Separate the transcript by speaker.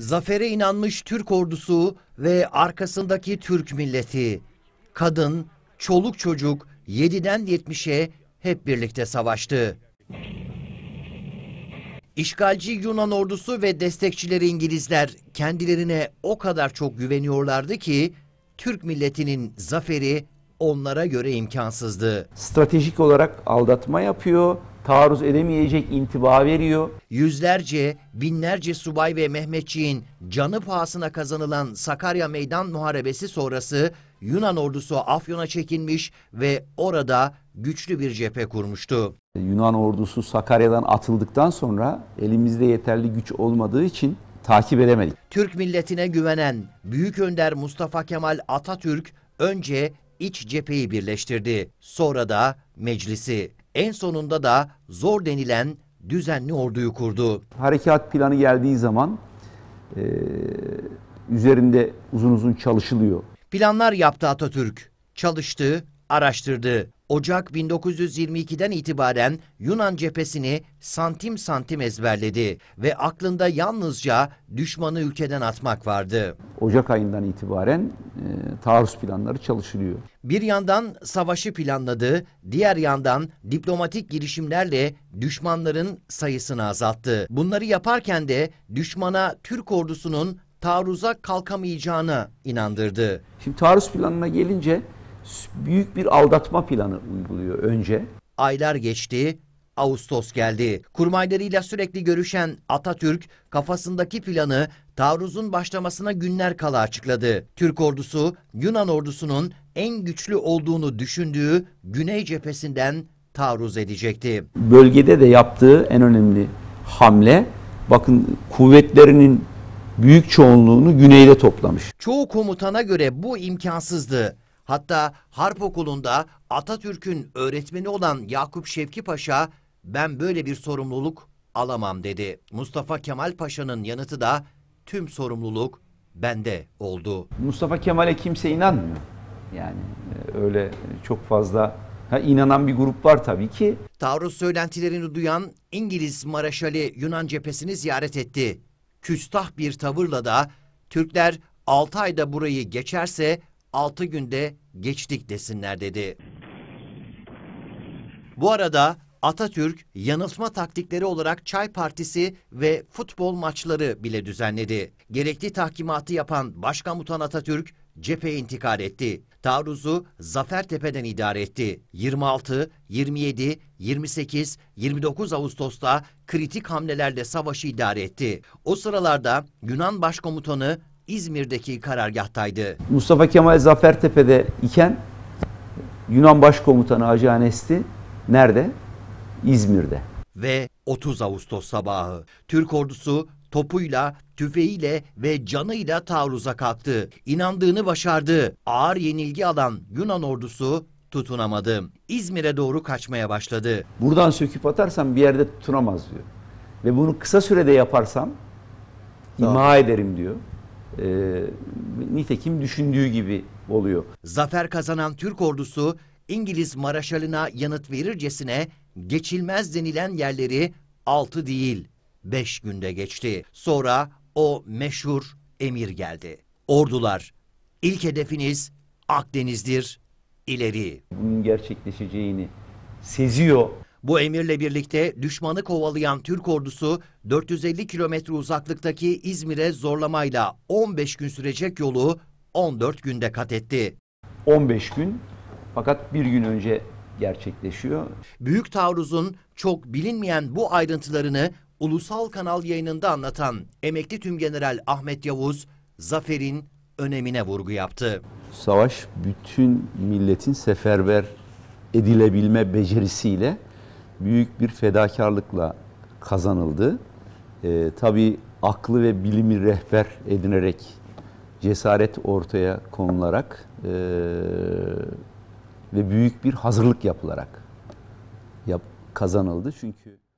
Speaker 1: Zafere inanmış Türk ordusu ve arkasındaki Türk milleti. Kadın, çoluk çocuk 7'den 70'e hep birlikte savaştı. İşgalci Yunan ordusu ve destekçileri İngilizler kendilerine o kadar çok güveniyorlardı ki Türk milletinin zaferi onlara göre imkansızdı.
Speaker 2: Stratejik
Speaker 1: olarak aldatma yapıyor taarruz edemeyecek intiba veriyor. Yüzlerce, binlerce subay ve Mehmetçiğin canı pahasına kazanılan Sakarya Meydan Muharebesi sonrası Yunan ordusu Afyon'a çekilmiş ve orada güçlü bir cephe kurmuştu.
Speaker 2: Yunan ordusu Sakarya'dan atıldıktan sonra elimizde yeterli güç olmadığı için takip edemedik.
Speaker 1: Türk milletine güvenen Büyük Önder Mustafa Kemal Atatürk önce iç cepheyi birleştirdi. Sonra da meclisi. En sonunda da zor denilen düzenli orduyu kurdu. Harekat planı geldiği zaman e, üzerinde uzun uzun
Speaker 2: çalışılıyor.
Speaker 1: Planlar yaptı Atatürk. Çalıştı, araştırdı. Ocak 1922'den itibaren Yunan cephesini santim santim ezberledi ve aklında yalnızca düşmanı ülkeden atmak vardı. Ocak ayından itibaren e, taarruz planları çalışılıyor. Bir yandan savaşı planladı, diğer yandan diplomatik girişimlerle düşmanların sayısını azalttı. Bunları yaparken de düşmana Türk ordusunun taarruza kalkamayacağını inandırdı. Şimdi taarruz planına gelince büyük bir aldatma planı uyguluyor önce. Aylar geçti, Ağustos geldi. Kurmaylarıyla sürekli görüşen Atatürk kafasındaki planı taarruzun başlamasına günler kala açıkladı. Türk ordusu Yunan ordusunun en güçlü olduğunu düşündüğü güney cephesinden taarruz edecekti.
Speaker 2: Bölgede de yaptığı en önemli hamle bakın kuvvetlerinin büyük çoğunluğunu güneyde toplamış.
Speaker 1: Çoğu komutana göre bu imkansızdı. Hatta Harp Okulu'nda Atatürk'ün öğretmeni olan Yakup Şevki Paşa ben böyle bir sorumluluk alamam dedi. Mustafa Kemal Paşa'nın yanıtı da tüm sorumluluk bende oldu. Mustafa Kemal'e kimse inanmıyor. Yani
Speaker 2: e, öyle çok fazla ha, inanan bir grup var tabii ki.
Speaker 1: Taarruz söylentilerini duyan İngiliz Maraşali Yunan cephesini ziyaret etti. Küstah bir tavırla da Türkler 6 ayda burayı geçerse 6 günde geçtik desinler dedi. Bu arada Atatürk yanıltma taktikleri olarak çay partisi ve futbol maçları bile düzenledi. Gerekli tahkimatı yapan Başkomutan Atatürk cepheye intikal etti. Taarruzu zafer tepeden idare etti. 26, 27, 28, 29 Ağustos'ta kritik hamlelerle savaşı idare etti. O sıralarda Yunan Başkomutanı İzmir'deki karargahtaydı.
Speaker 2: Mustafa Kemal Zafertepe'de iken Yunan Başkomutanı Hacı nerede? İzmir'de.
Speaker 1: Ve 30 Ağustos sabahı Türk ordusu topuyla, tüfeğiyle ve canıyla taarruza kalktı. İnandığını başardı. Ağır yenilgi alan Yunan ordusu tutunamadı. İzmir'e doğru kaçmaya başladı.
Speaker 2: Buradan söküp atarsam bir yerde tutunamaz diyor. Ve bunu kısa sürede yaparsam imha ederim diyor e, nitekim düşündüğü gibi oluyor.
Speaker 1: Zafer kazanan Türk ordusu İngiliz Maraşalı'na yanıt verircesine geçilmez denilen yerleri 6 değil 5 günde geçti. Sonra o meşhur emir geldi. Ordular ilk hedefiniz Akdeniz'dir ileri. Bunun gerçekleşeceğini seziyor. Bu emirle birlikte düşmanı kovalayan Türk ordusu 450 kilometre uzaklıktaki İzmir'e zorlamayla 15 gün sürecek yolu 14 günde kat etti. 15 gün fakat bir gün önce gerçekleşiyor. Büyük taarruzun çok bilinmeyen bu ayrıntılarını ulusal kanal yayınında anlatan emekli tümgeneral Ahmet Yavuz, zaferin önemine vurgu yaptı.
Speaker 2: Savaş bütün milletin seferber edilebilme becerisiyle büyük bir fedakarlıkla kazanıldı. E, tabii aklı ve bilimi rehber edinerek, cesaret ortaya konularak e, ve büyük bir hazırlık yapılarak yap, kazanıldı. Çünkü